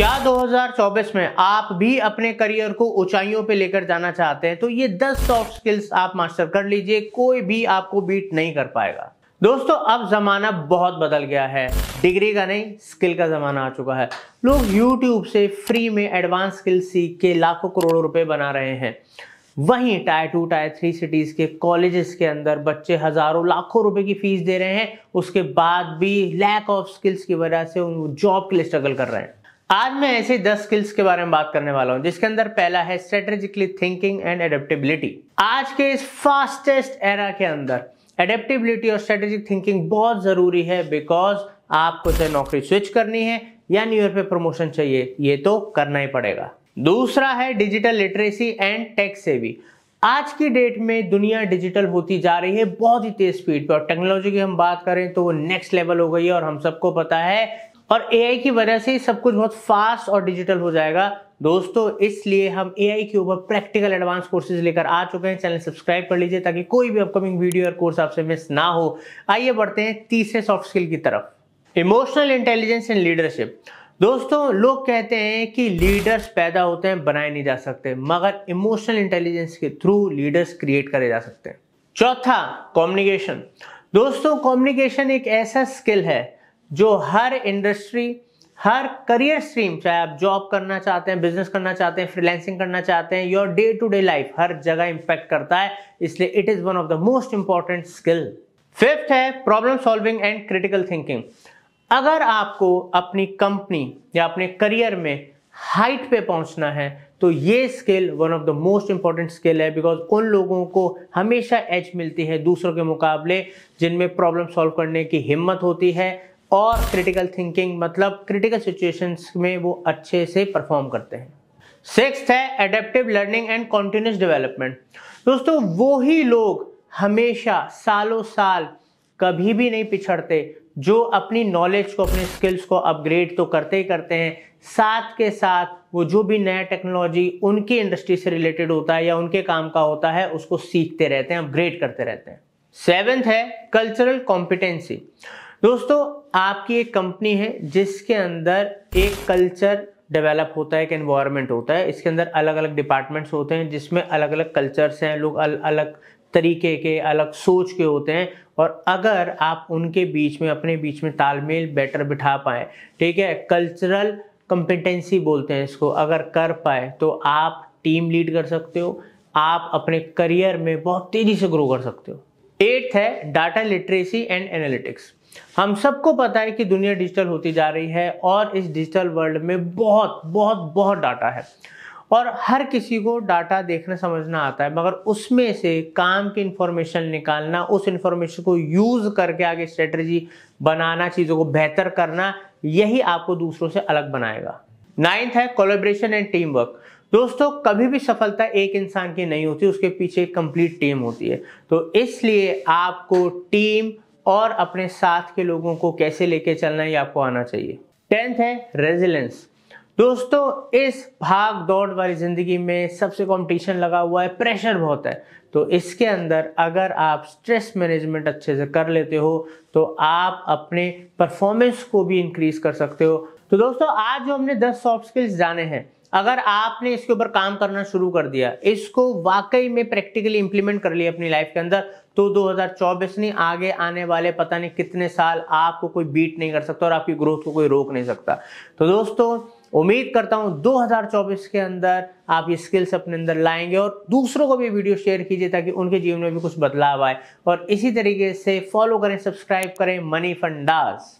क्या 2024 में आप भी अपने करियर को ऊंचाइयों पे लेकर जाना चाहते हैं तो ये 10 सॉफ्ट स्किल्स आप मास्टर कर लीजिए कोई भी आपको बीट नहीं कर पाएगा दोस्तों अब ज़माना बहुत बदल गया है डिग्री का नहीं स्किल का ज़माना आ चुका है लोग यूट्यूब से फ्री में एडवांस स्किल सीख के लाखों करोड़ों रुपए बना रहे हैं वहीं tier two tier three cities के कॉलेजेस के अंदर बच्चे हज़ारों लाखों रुपए की फ़ीस दे रहे हैं उसके बाद भी लैक ऑफ स्किल्स की वजह से उन जॉब के लिए स्ट्रगल कर रहे हैं आज मैं ऐसे 10 स्किल्स के बारे में बात करने वाला हूं जिसके अंदर पहला है स्ट्रेटेजिकली थिंकिंग एंड एडेप्टेबिलिटी आज के इस फास्टेस्ट एरा के अंदर एडेप्टेबिलिटी और स्ट्रेटेजिक थिंकिंग बहुत ज़रूरी है बिकॉज आपको चाहे नौकरी स्विच करनी है या न्यू ईयर पे प्रमोशन चाहिए ये तो करना ही पड़ेगा दूसरा है digital literacy and tech savvy आज की डेट में दुनिया डिजिटल होती जा रही है बहुत ही तेज स्पीड पर और टेक्नोलॉजी की हम बात करें तो वो नेक्स्ट लेवल हो गई है और हम सबको पता है और ए की वजह से सब कुछ बहुत फास्ट और डिजिटल हो जाएगा दोस्तों इसलिए हम एआई के ऊपर प्रैक्टिकल एडवांस कोर्सेज लेकर आ चुके हैं चैनल सब्सक्राइब कर लीजिए ताकि कोई भी अपकमिंग वीडियो और कोर्स आपसे मिस ना हो आइए बढ़ते हैं तीसरे सॉफ्ट स्किल की तरफ इमोशनल इंटेलिजेंस एंड लीडरशिप दोस्तों लोग कहते हैं कि लीडर्स पैदा होते हैं बनाए नहीं जा सकते मगर इमोशनल इंटेलिजेंस के थ्रू लीडर्स क्रिएट करे जा सकते हैं चौथा कम्युनिकेशन दोस्तों कम्युनिकेशन एक ऐसा स्किल है जो हर इंडस्ट्री हर करियर स्ट्रीम चाहे आप जॉब करना चाहते हैं बिजनेस करना चाहते हैं फ्रीलैंसिंग करना चाहते हैं your day to day life हर जगह इंपैक्ट करता है इसलिए it is one of the most important skill fifth है problem solving and critical thinking अगर आपको अपनी कंपनी या अपने करियर में हाइट पे पहुंचना है तो ये skill one of the most important skill है बिकॉज उन लोगों को हमेशा एज मिलती है दूसरों के मुकाबले जिनमें प्रॉब्लम सॉल्व करने की हिम्मत होती है और क्रिटिकल थिंकिंग मतलब क्रिटिकल सिचुएशंस में वो अच्छे से परफॉर्म करते हैं सिक्स है adaptive learning and continuous development दोस्तों वो ही लोग हमेशा सालों साल कभी भी नहीं पिछड़ते जो अपनी नॉलेज को अपने स्किल्स को अपग्रेड तो करते ही करते हैं साथ के साथ वो जो भी नया टेक्नोलॉजी उनकी इंडस्ट्री से रिलेटेड होता है या उनके काम का होता है उसको सीखते रहते हैं अपग्रेड करते रहते हैं सेवेंथ है कल्चरल कॉम्पिटेंसी दोस्तों आपकी एक कंपनी है जिसके अंदर एक कल्चर डेवलप होता है एक एनवायरनमेंट होता है इसके अंदर अलग अलग डिपार्टमेंट्स होते हैं जिसमें अलग अलग कल्चर्स हैं लोग अल, अलग तरीके के अलग सोच के होते हैं और अगर आप उनके बीच में अपने बीच में तालमेल बेटर बिठा पाए ठीक है कल्चरल कंपिटेंसी बोलते हैं इसको अगर कर पाए तो आप टीम लीड कर सकते हो आप अपने करियर में बहुत तेज़ी से ग्रो कर सकते हो एट्थ है डाटा लिटरेसी एंड एनालिटिक्स हम सबको पता है कि दुनिया डिजिटल होती जा रही है और इस डिजिटल वर्ल्ड में बहुत बहुत बहुत डाटा है और हर किसी को डाटा देखना समझना आता है मगर उसमें से काम की इन्फॉर्मेशन निकालना उस इन्फॉर्मेशन को यूज़ करके आगे स्ट्रेटजी बनाना चीज़ों को बेहतर करना यही आपको दूसरों से अलग बनाएगा नाइन्थ है कोलेब्रेशन एंड टीम वर्क दोस्तों कभी भी सफलता एक इंसान की नहीं होती उसके पीछे कंप्लीट टीम होती है तो इसलिए आपको टीम और अपने साथ के लोगों को कैसे लेके चलना ये आपको आना चाहिए टेंथ है रेजिलेंस दोस्तों इस भाग दौड़ वाली ज़िंदगी में सबसे कंपटीशन लगा हुआ है प्रेशर बहुत है तो इसके अंदर अगर आप स्ट्रेस मैनेजमेंट अच्छे से कर लेते हो तो आप अपने परफॉर्मेंस को भी इंक्रीज कर सकते हो तो दोस्तों आज जो हमने 10 सॉफ्ट स्किल्स जाने हैं अगर आपने इसके ऊपर काम करना शुरू कर दिया इसको वाकई में प्रैक्टिकली इंप्लीमेंट कर लिया अपनी लाइफ के अंदर तो 2024 नहीं आगे आने वाले पता नहीं कितने साल आपको कोई बीट नहीं कर सकता और आपकी ग्रोथ को कोई रोक नहीं सकता तो दोस्तों उम्मीद करता हूं 2024 के अंदर आप ये स्किल्स अपने अंदर लाएंगे और दूसरों को भी वीडियो शेयर कीजिए ताकि उनके जीवन में भी कुछ बदलाव आए और इसी तरीके से फॉलो करें सब्सक्राइब करें मनी फंडास